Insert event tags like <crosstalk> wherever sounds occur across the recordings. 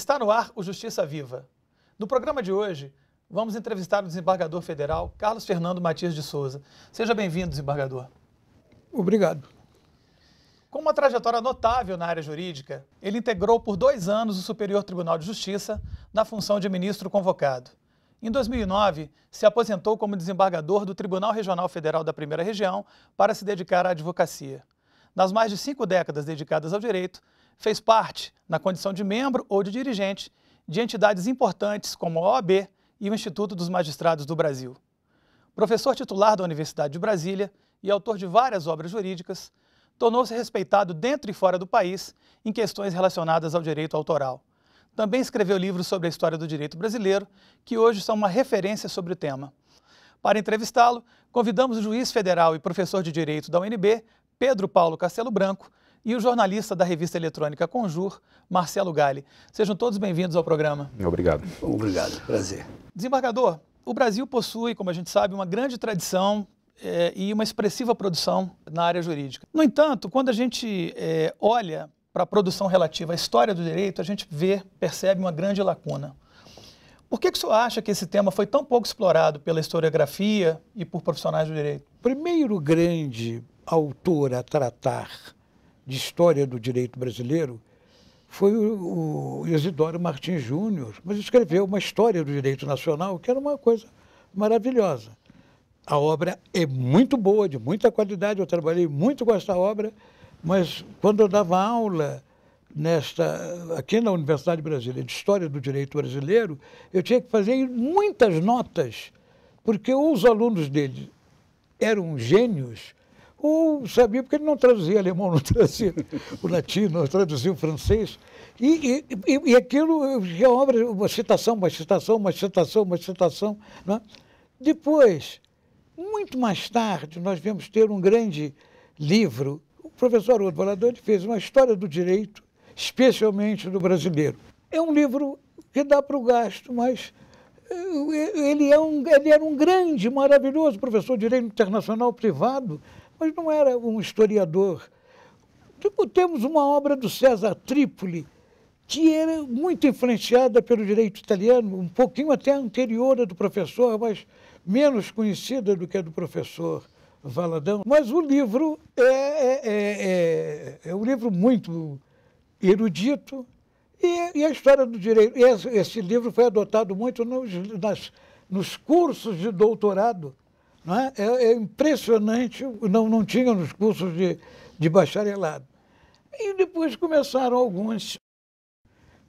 Está no ar o Justiça Viva. No programa de hoje, vamos entrevistar o desembargador federal Carlos Fernando Matias de Souza. Seja bem-vindo, desembargador. Obrigado. Com uma trajetória notável na área jurídica, ele integrou por dois anos o Superior Tribunal de Justiça na função de ministro convocado. Em 2009, se aposentou como desembargador do Tribunal Regional Federal da Primeira Região para se dedicar à advocacia. Nas mais de cinco décadas dedicadas ao direito, fez parte, na condição de membro ou de dirigente, de entidades importantes como a OAB e o Instituto dos Magistrados do Brasil. Professor titular da Universidade de Brasília e autor de várias obras jurídicas, tornou-se respeitado dentro e fora do país em questões relacionadas ao direito autoral. Também escreveu livros sobre a história do direito brasileiro, que hoje são uma referência sobre o tema. Para entrevistá-lo, convidamos o juiz federal e professor de direito da UNB, Pedro Paulo Castelo Branco, e o jornalista da revista eletrônica Conjur, Marcelo Gale. Sejam todos bem-vindos ao programa. Obrigado. Obrigado, prazer. Desembargador, o Brasil possui, como a gente sabe, uma grande tradição é, e uma expressiva produção na área jurídica. No entanto, quando a gente é, olha para a produção relativa à história do direito, a gente vê, percebe uma grande lacuna. Por que, que o senhor acha que esse tema foi tão pouco explorado pela historiografia e por profissionais do direito? Primeiro grande autor a tratar de História do Direito Brasileiro foi o, Isidoro Martins Júnior, mas escreveu uma história do direito nacional, que era uma coisa maravilhosa. A obra é muito boa, de muita qualidade, eu trabalhei muito com essa obra, mas quando eu dava aula nesta aqui na Universidade Brasileira de História do Direito Brasileiro, eu tinha que fazer muitas notas, porque os alunos dele eram gênios ou sabia, porque ele não traduzia alemão, não traduzia o latino, não traduzia o francês. E, e, e aquilo é obra, uma citação, uma citação, uma citação, uma citação. Né? Depois, muito mais tarde, nós viemos ter um grande livro. O professor Odo Valadante fez uma história do direito, especialmente do brasileiro. É um livro que dá para o gasto, mas eh, ele, é um, ele era um grande, maravilhoso professor de direito internacional privado, mas não era um historiador. Tipo, temos uma obra do César Trípoli, que era muito influenciada pelo direito italiano, um pouquinho até anterior à do professor, mas menos conhecida do que a do professor Valadão. Mas o livro é, é, é, é, é um livro muito erudito e, e, a história do direito. Esse, esse livro foi adotado muito nos, nas, nos cursos de doutorado não é? é, é impressionante, não, não tinha nos cursos de, de bacharelado. E depois começaram alguns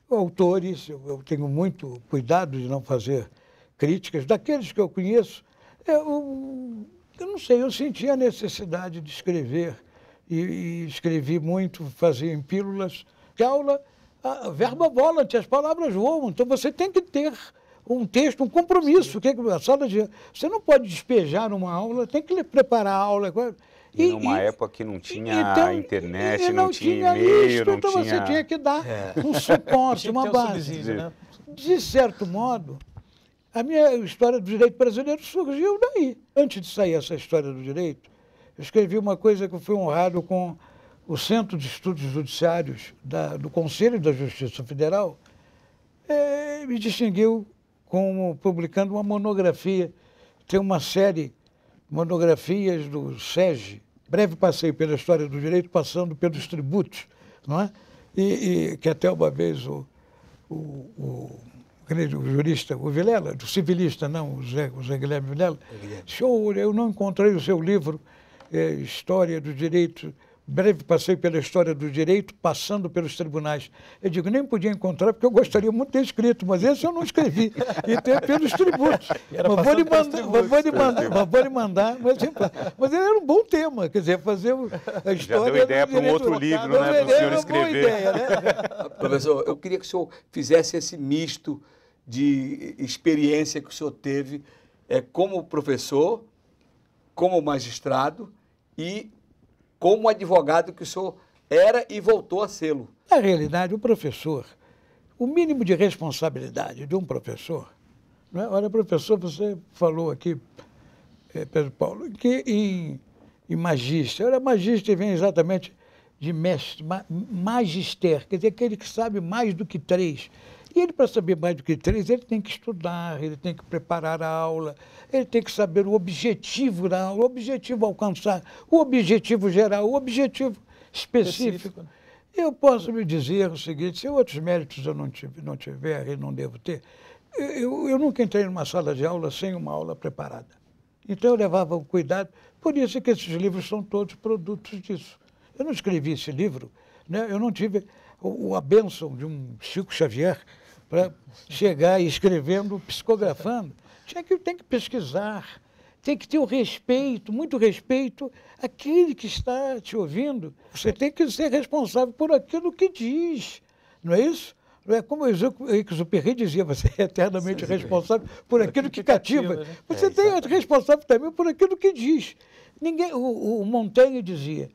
autores, eu tenho muito cuidado de não fazer críticas, daqueles que eu conheço, eu, é, eu não sei, eu senti a necessidade de escrever e, e escrevi muito, fazia em pílulas de aula, a ah, verba volante, as palavras voam, então você tem que ter um texto, um compromisso. O que é que a sala de você não pode despejar numa aula, tem que preparar a aula. É e, e numa e, época que não tinha então, internet, não, não, tinha e-mail, não então tinha... você tinha que dar é. um suporte, uma base. Um né? De certo modo, a minha história do direito brasileiro surgiu daí. Antes de sair essa história do direito, eu escrevi uma coisa que eu fui honrado com o Centro de Estudos Judiciários da, do Conselho da Justiça Federal, é, me distinguiu com, publicando uma monografia. Tem uma série monografias do SEG, breve passeio pela história do direito, passando pelos tributos, não é? E, e que até uma vez o, o, o, o jurista, o Vilela, o civilista, não, o Zé, o Zé Guilherme Vilela, disse, eu não encontrei o seu livro é, História do Direito breve passeio pela história do direito, passando pelos tribunais. Eu digo, nem podia encontrar, porque eu gostaria muito de ter escrito, mas esse eu não escrevi. Então é pelos tributos. Mas vou, manda, tributos. mas vou lhe mandar, mas vou lhe mandar, mas, assim, mas era um bom tema, quer dizer, fazer a história. Já deu ideia para um outro livro, né, para o senhor escrever. Ideia, né? <laughs> Professor, eu queria que o senhor fizesse esse misto de experiência que o senhor teve é, como professor, como magistrado e como advogado que o senhor era e voltou a sê -lo. Na realidade, o professor, o mínimo de responsabilidade de um professor, né? olha, professor, você falou aqui, eh, Pedro Paulo, que em, em magista, olha, magista vem exatamente de mestre, ma, magister, quer dizer, aquele que sabe mais do que três. E ele, para saber mais do que três, ele tem que estudar, ele tem que preparar a aula, ele tem que saber o objetivo da aula, o objetivo alcançar, o objetivo geral, o objetivo específico. específico. Né? Eu posso me dizer o seguinte, se outros méritos eu não, tive, não tiver e não devo ter, eu, eu nunca entrei numa sala de aula sem uma aula preparada. Então eu levava o cuidado, por isso é que esses livros são todos produtos disso. Eu não escrevi esse livro, né? eu não tive a bênção de um Chico Xavier para chegar e escrevendo, psicografando. Tinha que, tem que pesquisar, tem que ter o respeito, muito respeito, aquele que está te ouvindo. Você tem que ser responsável por aquilo que diz, não é isso? Não é como o Exuperi dizia, você é eternamente Sim, responsável por aquilo que cativa. Né? Você é, tem responsável também por aquilo que diz. Ninguém, o, o Montaigne dizia,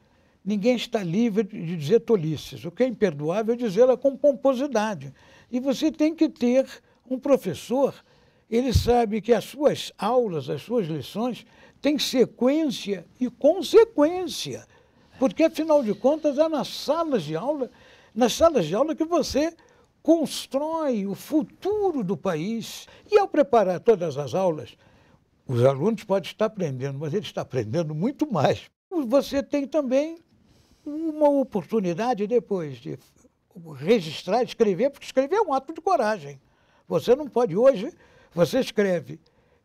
Ninguém está livre de dizer tolices. O que é imperdoável é dizê-la com pomposidade. E você tem que ter um professor, ele sabe que as suas aulas, as suas lições, têm sequência e consequência. Porque, afinal de contas, é nas salas de aula, nas salas de aula que você constrói o futuro do país. E ao preparar todas as aulas, os alunos podem estar aprendendo, mas ele está aprendendo muito mais. Você tem também uma oportunidade depois de registrar, escrever, porque escrever é um ato de coragem. Você não pode hoje, você escreve.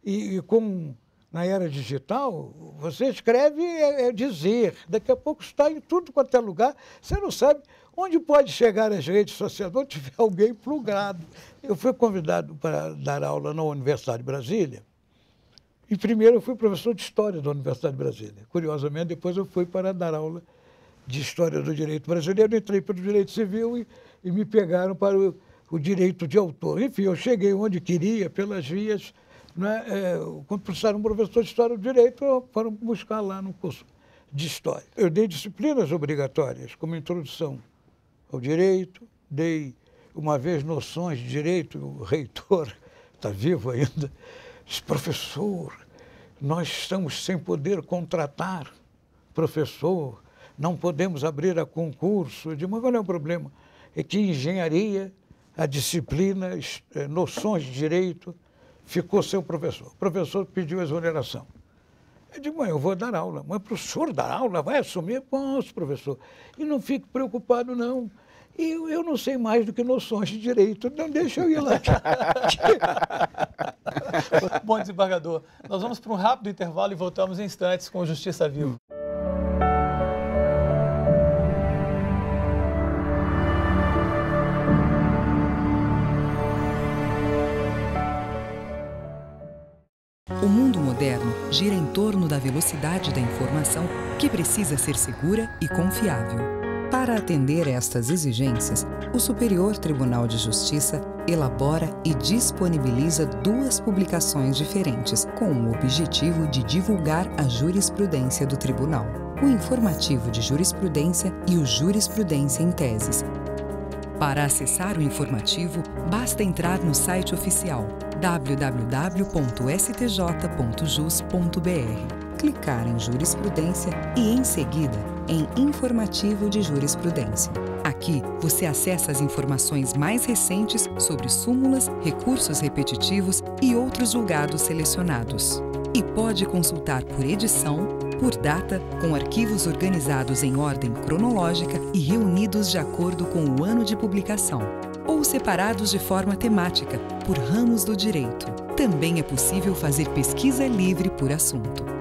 E, e como na era digital, você escreve é, é, dizer. Daqui a pouco está em tudo quanto é lugar. Você não sabe onde pode chegar as redes sociais, onde tiver alguém plugado. Eu fui convidado para dar aula na Universidade de Brasília. E primeiro eu fui professor de História da Universidade de Brasília. Curiosamente, depois eu fui para dar aula de História do Direito Brasileiro, entrei para o Direito Civil e, e me pegaram para o, o, Direito de Autor. Enfim, eu cheguei onde queria, pelas vias. Né, é, quando precisaram um professor de História do Direito, foram buscar lá no curso de História. Eu dei disciplinas obrigatórias, como introdução ao direito, dei uma vez noções de direito, o reitor está <laughs> vivo ainda, disse, professor, nós estamos sem poder contratar professor, não podemos abrir a concurso. Eu digo, mas qual é o problema? É que engenharia, a disciplina, eh, noções de direito, ficou sem o professor. O professor pediu exoneração. Eu digo, mãe, eu vou dar aula. Mãe, professor dar aula? Vai assumir? Posso, professor. E não fique preocupado, não. E eu, eu não sei mais do que noções de direito. Não deixa eu ir lá. <laughs> Bom desembargador, nós vamos para um rápido intervalo e voltamos em instantes com Justiça Viva. da velocidade da informação, que precisa ser segura e confiável. Para atender estas exigências, o Superior Tribunal de Justiça elabora e disponibiliza duas publicações diferentes, com o objetivo de divulgar a jurisprudência do tribunal: o Informativo de Jurisprudência e o Jurisprudência em Teses. Para acessar o informativo, basta entrar no site oficial www.stj.jus.br clicar em Jurisprudência e, em seguida, em Informativo de Jurisprudência. Aqui você acessa as informações mais recentes sobre súmulas, recursos repetitivos e outros julgados selecionados. E pode consultar por edição, por data, com arquivos organizados em ordem cronológica e reunidos de acordo com o ano de publicação, ou separados de forma temática, por ramos do direito. Também é possível fazer pesquisa livre por assunto.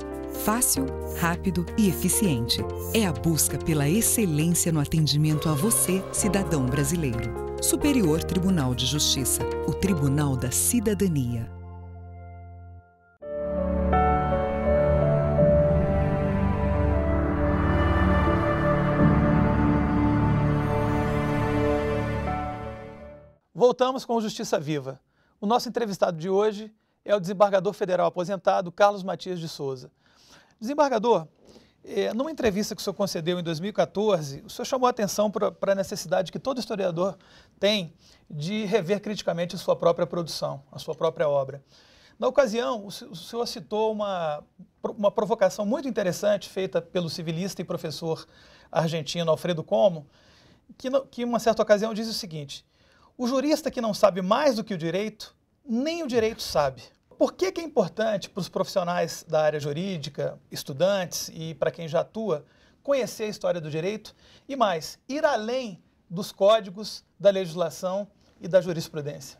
Fácil, rápido e eficiente. É a busca pela excelência no atendimento a você, cidadão brasileiro. Superior Tribunal de Justiça o Tribunal da Cidadania. Voltamos com Justiça Viva. O nosso entrevistado de hoje é o desembargador federal aposentado Carlos Matias de Souza. Desembargador, eh, numa entrevista que o senhor concedeu em 2014, o senhor chamou a atenção para a necessidade que todo historiador tem de rever criticamente a sua própria produção, a sua própria obra. Na ocasião, o senhor citou uma, uma provocação muito interessante feita pelo civilista e professor argentino Alfredo Como, que, que em uma certa ocasião diz o seguinte: o jurista que não sabe mais do que o direito, nem o direito sabe por que, que é importante para os profissionais da área jurídica, estudantes e para quem já atua, conhecer a história do direito e mais, ir além dos códigos, da legislação e da jurisprudência?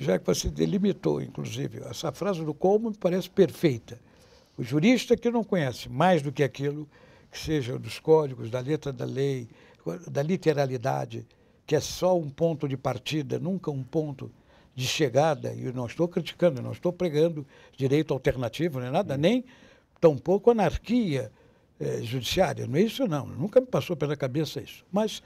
Já que você delimitou, inclusive, essa frase do como me parece perfeita. O jurista que não conhece mais do que aquilo, que seja dos códigos, da letra da lei, da literalidade, que é só um ponto de partida, nunca um ponto de chegada, e não estou criticando, não estou pregando direito alternativo, nem é nada, hum. nem tampouco anarquia eh, judiciária. Não é isso, não. Nunca me passou pela cabeça isso. Mas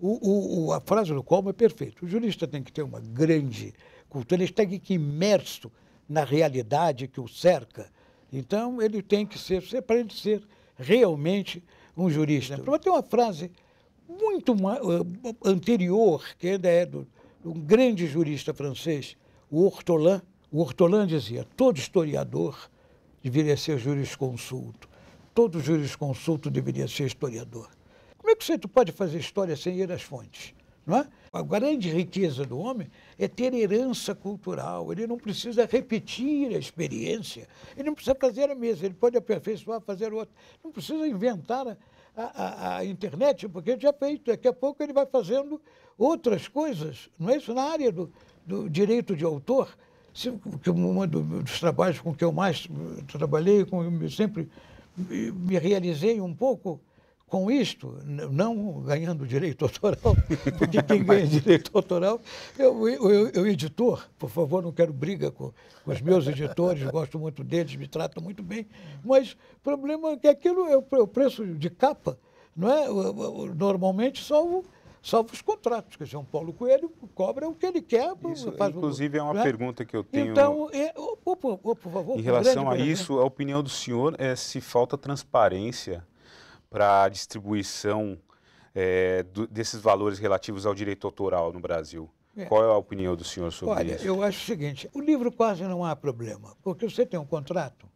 o, o, a frase do Colmo é perfeita. O jurista tem que ter uma grande cultura, ele tem que ir imerso na realidade que o cerca. Então, ele tem que ser, para ele ser realmente um jurista. É Mas tem uma frase muito eh, anterior, que ainda é do, um grande jurista francês, o Hortolã, o Hortolã dizia, todo historiador deveria ser jurisconsulto, todo jurisconsulto deveria ser historiador. Como é que você pode fazer história sem ir às fontes? Não é? A grande riqueza do homem é ter herança cultural, ele não precisa repetir a experiência, ele não precisa fazer a mesma, ele pode aperfeiçoar, fazer outra, não precisa inventar a, a, internet, porque ele já fez. Daqui a pouco ele vai fazendo outras coisas, não é isso? Na área do, do direito de autor, que um dos trabalhos com que eu mais eh, trabalhei, com eu sempre me realizei um pouco, com isto, não ganhando direito autoral, <laughs> porque quem ganha direito autoral eu eu editor. Por favor, não quero briga com, com, os meus editores, <laughs> gosto muito deles, me tratam muito bem. Mas o problema é que aquilo é o, é preço de capa, não é? Normalmente salvo, salvo os contratos. Quer dizer, um Paulo Coelho cobra o que ele quer. Isso, faz, inclusive, é uma é? pergunta que eu tenho. Então, é, oh, oh, oh, por favor. Em relação a isso, a opinião do senhor é se falta transparência para a distribuição é, do, desses valores relativos ao direito autoral no Brasil. É. Qual é a opinião do senhor sobre Olha, isso? Eu acho o seguinte: o livro quase não há problema, porque você tem um contrato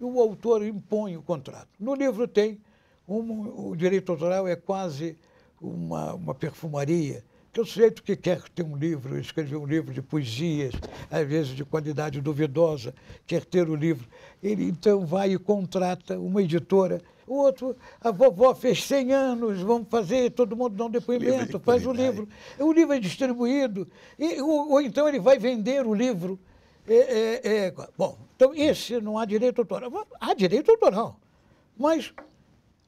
e o autor impõe o contrato. No livro tem um, o direito autoral é quase uma, uma perfumaria porque o sujeito que quer ter um livro, escrever um livro de poesias, às vezes de qualidade duvidosa, quer ter o livro, ele então vai e contrata uma editora. O outro, a vovó fez 100 anos, vamos fazer, todo mundo dá um depoimento, faz o livro. O livro é distribuído, e, ou, ou então ele vai vender o livro. É, é, é, bom, então esse não há direito autoral. Há direito autoral, mas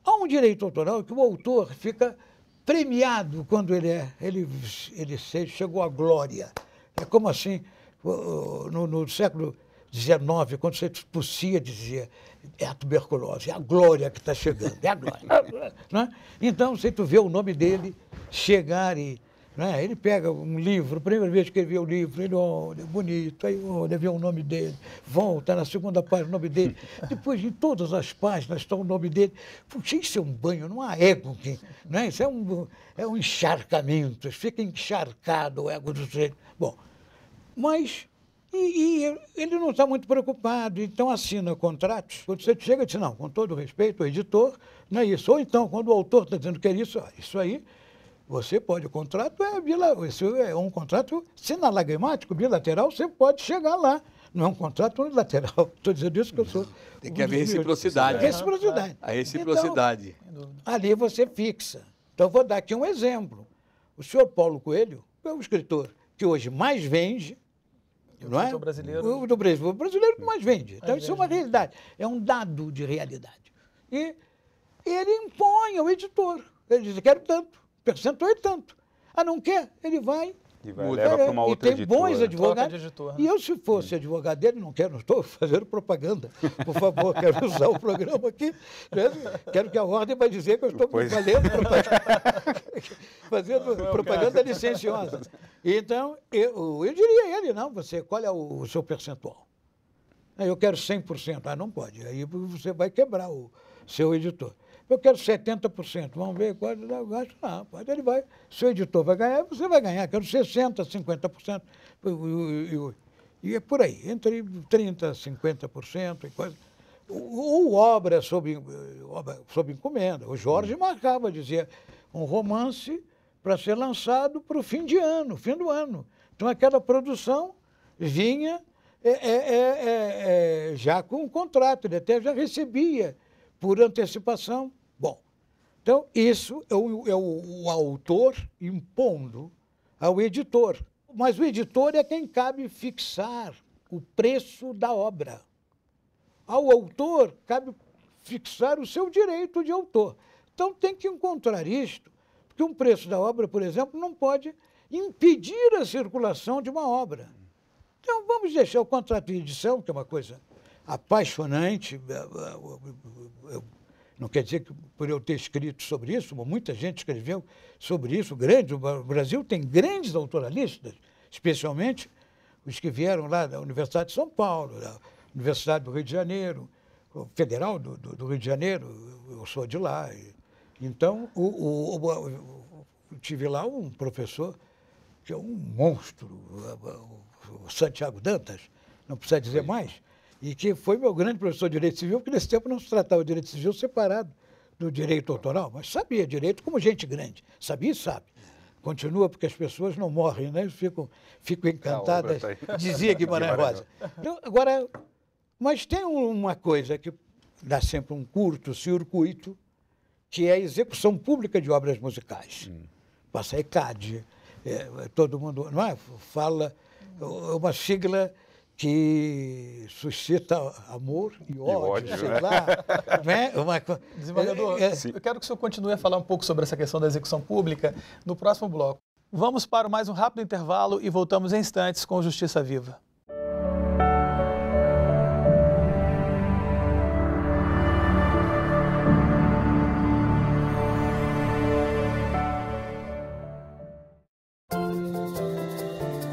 há um direito autoral que o autor fica premiado quando ele, é, ele, ele chegou à glória. É como assim, no, no século XIX, quando você tossia, dizia, é a tuberculose, é a glória que está chegando, é a glória. <laughs> né? Então, você tu vê o nome dele chegar e né? Ele pega um livro, primeira vez que ele vê o livro, ele olha, bonito, aí olha, vê o nome dele, volta na segunda página o nome dele. <laughs> Depois, em todas as páginas, está o nome dele. Puxa, isso é um banho, não há ego. Aqui, né? Isso é um, é um encharcamento, fica encharcado o ego do sujeito. Bom, mas e, e, ele não está muito preocupado, então assina contratos. Quando você chega e diz, não, com todo respeito, o editor, não é isso. Ou então, quando o autor está dizendo que é isso, ah, isso aí você pode, o contrato é, é um contrato sinalagmático, bilateral, você pode chegar lá. Não é um contrato unilateral. Estou <laughs> dizendo isso que eu sou. Tem que um haver reciprocidade. Né? reciprocidade. A reciprocidade. Então, ali você fixa. Então, vou dar aqui um exemplo. O senhor Paulo Coelho é o escritor que hoje mais vende. não é? Brasileiro. O do Brasil, o brasileiro que mais vende. Então, mais isso vende. é uma né? realidade. É um dado de realidade. E ele impõe ao editor. Ele diz: quero tanto percentual é tanto. Ah, não quer? Ele vai. E, vai, leva para uma é, outra e tem editora. bons advogados. Editor, né? E eu, se fosse advogado dele, não quero, não estou <laughs> fazendo propaganda. Por favor, quero <laughs> usar o programa aqui. Né? Quero que a ordem vai dizer que eu estou pois. fazendo <laughs> propaganda, fazendo não, propaganda licenciosa. Então, eu, eu diria a ele, não, você, qual é o, o seu percentual? Eu quero 100%. Ah, não pode. Aí você vai quebrar o seu editor eu quero 70%. Vamos ver quanto dá o gasto. Não, rapaz, ele vai. Se o editor vai ganhar, você vai ganhar. Quero 60%, 50%. E, e, e é por aí, entre 30%, 50% e coisa. Ou obra é sob, obra é sob encomenda. O Jorge hum. marcava, dizia, um romance para ser lançado para o fim de ano, fim do ano. Então aquela produção vinha é, é, é, é já com um contrato, ele até já recebia por antecipação então, isso é o, é o, o autor impondo ao editor. Mas o editor é quem cabe fixar o preço da obra. Ao autor cabe fixar o seu direito de autor. Então tem que encontrar isto, porque um preço da obra, por exemplo, não pode impedir a circulação de uma obra. Então vamos deixar o contrato de edição, que é uma coisa apaixonante, eu não quer dizer que por eu ter escrito sobre isso, muita gente escreveu sobre isso, grande, o Brasil tem grandes autoralistas, especialmente os que vieram lá da Universidade de São Paulo, da Universidade do Rio de Janeiro, Federal do, do, do Rio de Janeiro, eu sou de lá. Então, o, o, o, tive lá um professor que é um monstro, o Santiago Dantas, não precisa dizer mais, e que foi meu grande professor de direito civil, porque nesse tempo não se tratava de direito civil separado do direito autoral, mas sabia direito como gente grande, sabia e sabe. Continua porque as pessoas não morrem, né? Ficam, ficam encantadas, tá dizia Guimarães Rosa. Então, agora, mas tem uma coisa que dá sempre um curto circuito, que é a execução pública de obras musicais. Hum. Passa a ECAD, é, todo mundo não é? fala é uma sigla que suscita amor e ódio, e ódio sei né? lá. né? Uma... Desembargador, é, é, eu quero que o senhor continue a falar um pouco sobre essa questão da execução pública no próximo bloco. Vamos para mais um rápido intervalo e voltamos em instantes com Justiça Viva.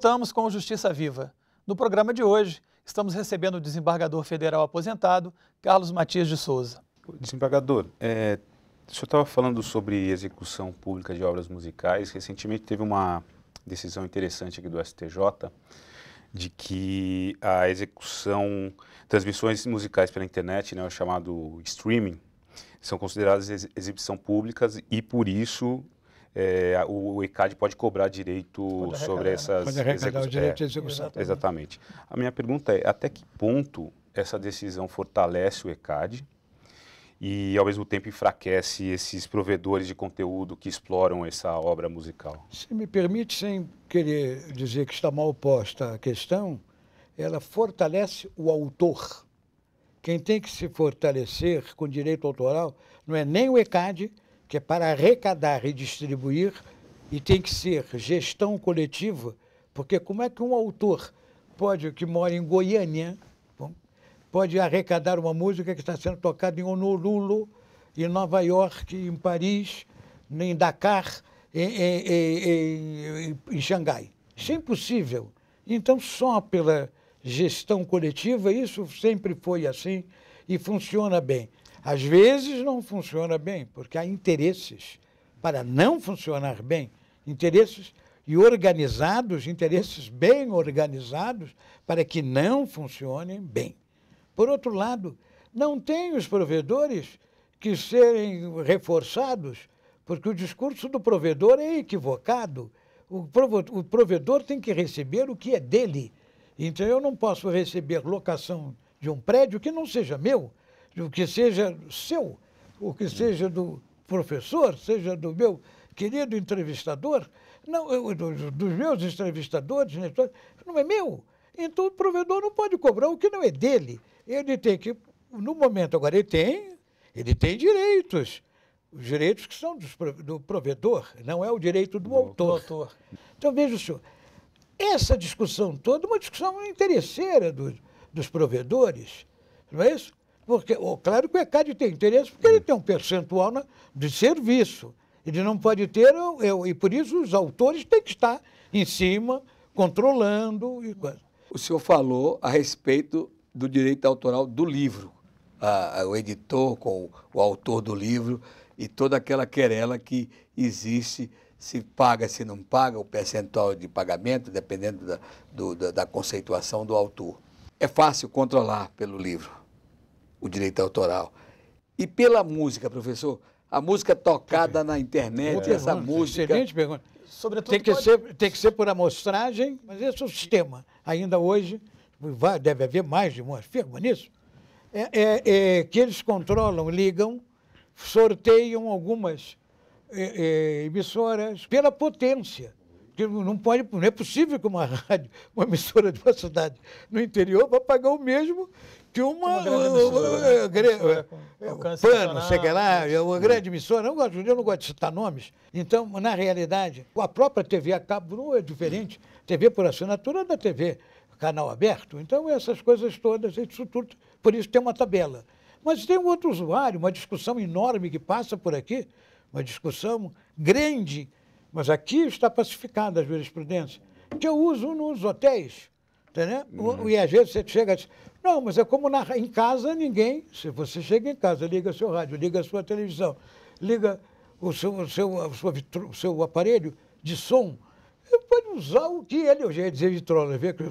Voltamos com Justiça Viva. No programa de hoje, estamos recebendo o desembargador federal aposentado, Carlos Matias de Souza. Desembargador, é, o senhor estava falando sobre execução pública de obras musicais. Recentemente teve uma decisão interessante aqui do STJ de que a execução, transmissões musicais pela internet, né, o chamado streaming, são consideradas exibição públicas e, por isso, é, o, o ICAD pode cobrar direito pode sobre né? essas pode arrecadar o é, direito de execução. exatamente. A minha pergunta é, até que ponto essa decisão fortalece o ECAD e, ao mesmo tempo, enfraquece esses provedores de conteúdo que exploram essa obra musical? Se me permite, sem querer dizer que está mal posta a questão, ela fortalece o autor. Quem tem que se fortalecer com direito autoral não é nem o ECAD, que é para arrecadar e distribuir, e tem que ser gestão coletiva, porque como é que um autor pode, que mora em Goiânia, pode arrecadar uma música que está sendo tocada em Honolulu, em Nova York, em Paris, em Dakar, em, em, em, em Xangai? Isso é impossível. Então, só pela gestão coletiva, isso sempre foi assim e funciona bem. Às vezes não funciona bem, porque há interesses para não funcionar bem, interesses e organizados, interesses bem organizados para que não funcionem bem. Por outro lado, não tem os provedores que serem reforçados, porque o discurso do provedor é equivocado. O, o provedor tem que receber o que é dele. Então eu não posso receber locação de um prédio que não seja meu o que seja seu, o que seja do professor, seja do meu querido entrevistador, não, eu, dos meus entrevistadores, né, não é meu. Então o provedor não pode cobrar o que não é dele. Ele tem que, no momento agora, ele tem, ele tem direitos. Os direitos que são dos, do provedor, não é o direito do, do autor. autor. Então veja o senhor, essa discussão toda é uma discussão interesseira do, dos provedores, não é isso? Porque o claro que o ECAD tem interesse porque ele tem um percentual na, de serviço. Ele não pode ter, eu, eu, e por isso os autores têm que estar em cima, controlando e coisa. O senhor falou a respeito do direito autoral do livro. A, a, o editor com o, o autor do livro e toda aquela querela que existe, se paga, se não paga, o percentual de pagamento, dependendo da, do, da, da conceituação do autor. É fácil controlar pelo livro o direito autoral. E pela música, professor, a música tocada na internet, é, essa música. Excelente pergunta. Sobretudo tem que, pode... ser, tem que ser por amostragem, mas esse é o sistema. Ainda hoje, vai, deve haver mais de uma firma nisso, é, é, é, que eles controlam, ligam, sorteiam algumas é, é, emissoras pela potência. não, pode, não é possível que uma <laughs> rádio, uma emissora de uma cidade no interior, vá pagar o mesmo tinha né? uma, uma grande é, é, pano, sei que lá, é uma grande emissora. Eu, gosto, eu não gosto de citar nomes. Então, na realidade, a própria TV a cabo é diferente. TV por assinatura da TV canal aberto. Então, essas coisas todas, isso tudo, por isso tem uma tabela. Mas tem um outro usuário, uma discussão enorme que passa por aqui, uma discussão grande, mas aqui está pacificada a jurisprudência, que eu uso nos hotéis. Entendeu? Uhum. E às vezes você chega e diz, não, mas é como na, em casa ninguém. Se você chega em casa, liga seu rádio, liga sua televisão, liga o seu, o seu, o seu, o seu aparelho de som, é pode usar o que ele, eu já ia dizer vitrola, vê que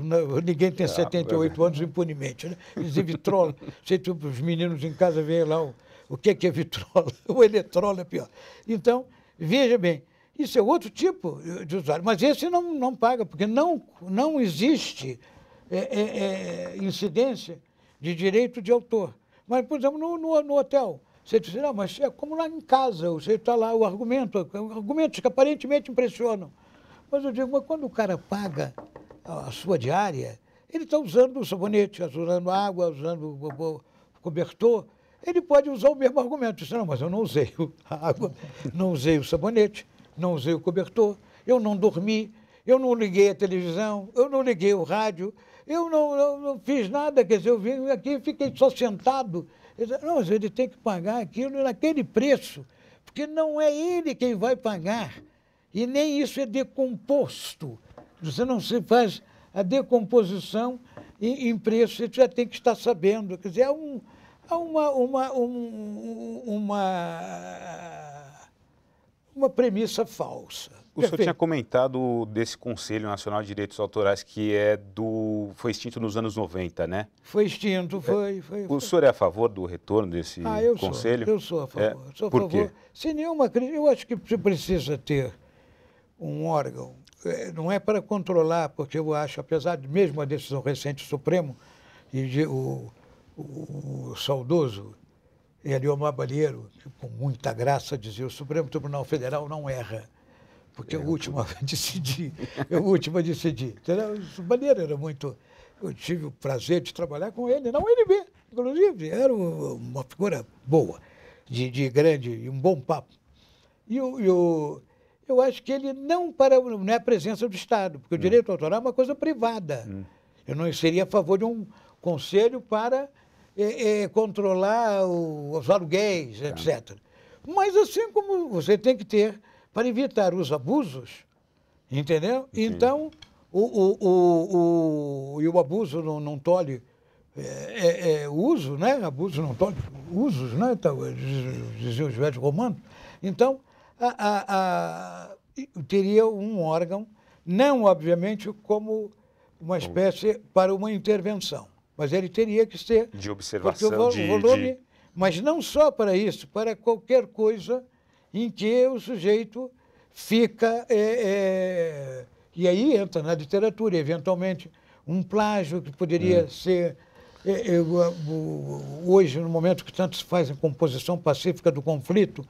ninguém tem 78 ah, é. anos impunemente, né? Dizer vitrola, se <laughs> os meninos em casa veem lá o, o que é, que é vitrola, <laughs> o eletrola é pior. Então, veja bem, isso é outro tipo de usuário, mas esse não, não paga, porque não, não existe é, é, é, incidência de direito de autor. Mas, por exemplo, no, no, no hotel, você diz, não, mas é como lá em casa, você está lá, o argumento, argumentos que aparentemente impressionam. Mas eu digo, mas quando o cara paga a sua diária, ele está usando o sabonete, tá usando água, tá usando o cobertor, ele pode usar o mesmo argumento. Diz, não, mas eu não usei a água, não usei o sabonete, não usei o cobertor, eu não dormi, eu não liguei a televisão, eu não liguei o rádio, eu não, não, não fiz nada, quer dizer, eu vim aqui e fiquei só sentado. Disse, não, mas ele tem que pagar aquilo naquele preço, porque não é ele quem vai pagar. E nem isso é decomposto. Você não se faz a decomposição em, em preço, você já tem que estar sabendo. Quer dizer, há, é um, há é uma, uma, um, uma, uma premissa falsa. O senhor tinha comentado desse Conselho Nacional de Direitos Autorais que é do foi extinto nos anos 90, né? Foi extinto, foi, é, foi, foi. O senhor é a favor do retorno desse ah, eu conselho? Sou, eu sou a é, favor. É, sou a por favor. quê? Sem nenhuma crise, eu acho que você precisa ter um órgão. É, não é para controlar, porque eu acho, apesar de mesmo a decisão recente do Supremo e de, o, o, o saudoso Eliomar Balheiro, com muita graça, dizia: o Supremo Tribunal Federal não erra porque é, o último <laughs> a decidir. É o último a decidir. Entendeu? O Bandeira era muito. Eu tive o prazer de trabalhar com ele, na UNB, inclusive. Era uma figura boa, de, de grande, um bom papo. E o, eu, eu acho que ele não, para, não é a presença do Estado, porque o hum. direito autoral é uma coisa privada. Hum. Eu não seria a favor de um conselho para é, é, controlar o, os aluguéis, tá. etc. Mas assim como você tem que ter para evitar os abusos, entendeu? Entendi. Então, o, o, o, o, e o abuso não, não tolhe é, é, é uso, né? Abuso não tolhe usos, né? Então, diziam os velhos romanos. Então, a, a, a, teria um órgão, não obviamente como uma espécie para uma intervenção, mas ele teria que ser de observação, porque o, volume, de, de... mas não só para isso, para qualquer coisa em que o sujeito fica. É, é, e aí entra na literatura, eventualmente, um plágio que poderia é. ser. É, é hoje, no momento que tanto se faz em composição pacífica do conflito,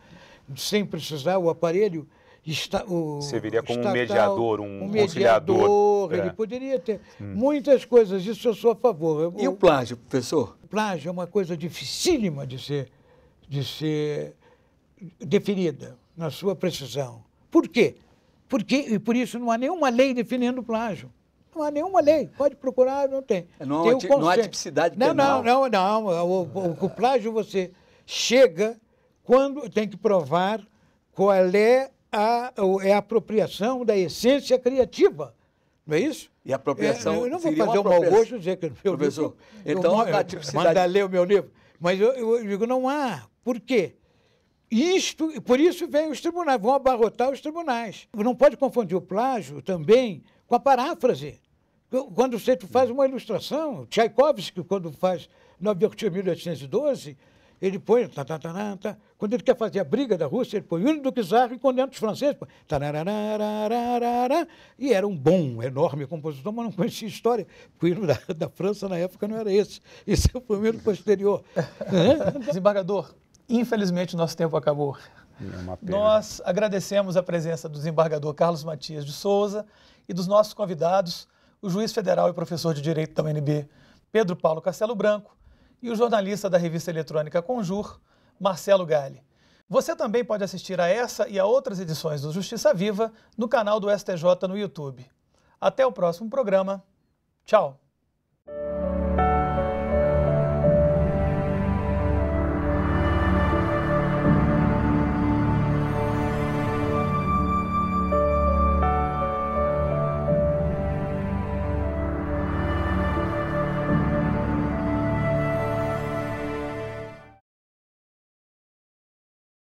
sem precisar o aparelho. Está, o, Serviria como estatal, um mediador, um, um mediador, Ele é. poderia ter hum. muitas coisas, isso eu sou a favor. E o, o plágio, professor? O plágio é uma coisa dificílima de ser, de ser definida na sua precisão. Por quê? Porque, e por isso não há nenhuma lei definindo plágio. Não há nenhuma lei. Pode procurar, não tem. É, não, tem ati, não há tipicidade penal. Não, não, não. não. O, o, o plágio você chega quando tem que provar qual é a, é a apropriação da essência criativa. Não é isso? E apropriação. É, eu não vou fazer um mau gosto dizer que o Professor, livro. Então, eu, tipicidade. Manda ler o meu livro. Mas eu, eu digo, não há. Por quê? Isto, por isso vem os tribunais, vão abarrotar os tribunais. Não pode confundir o plágio também com a paráfrase. Quando você faz uma ilustração, Tchaikovsky, quando faz 1812, ele põe. Tá, tá, tá, tá, tá, Quando ele quer fazer a briga da Rússia, ele põe Yuri do Czar e condena os franceses. Põe, tá, e era um bom, enorme compositor, mas não conhecia história, o hino da, da França na época não era esse. Esse é o primeiro posterior. <laughs> Desembargador, Infelizmente, o nosso tempo acabou. É Nós agradecemos a presença do desembargador Carlos Matias de Souza e dos nossos convidados, o juiz federal e professor de Direito da UNB, Pedro Paulo Castelo Branco, e o jornalista da revista eletrônica Conjur, Marcelo Gale. Você também pode assistir a essa e a outras edições do Justiça Viva no canal do STJ no YouTube. Até o próximo programa. Tchau!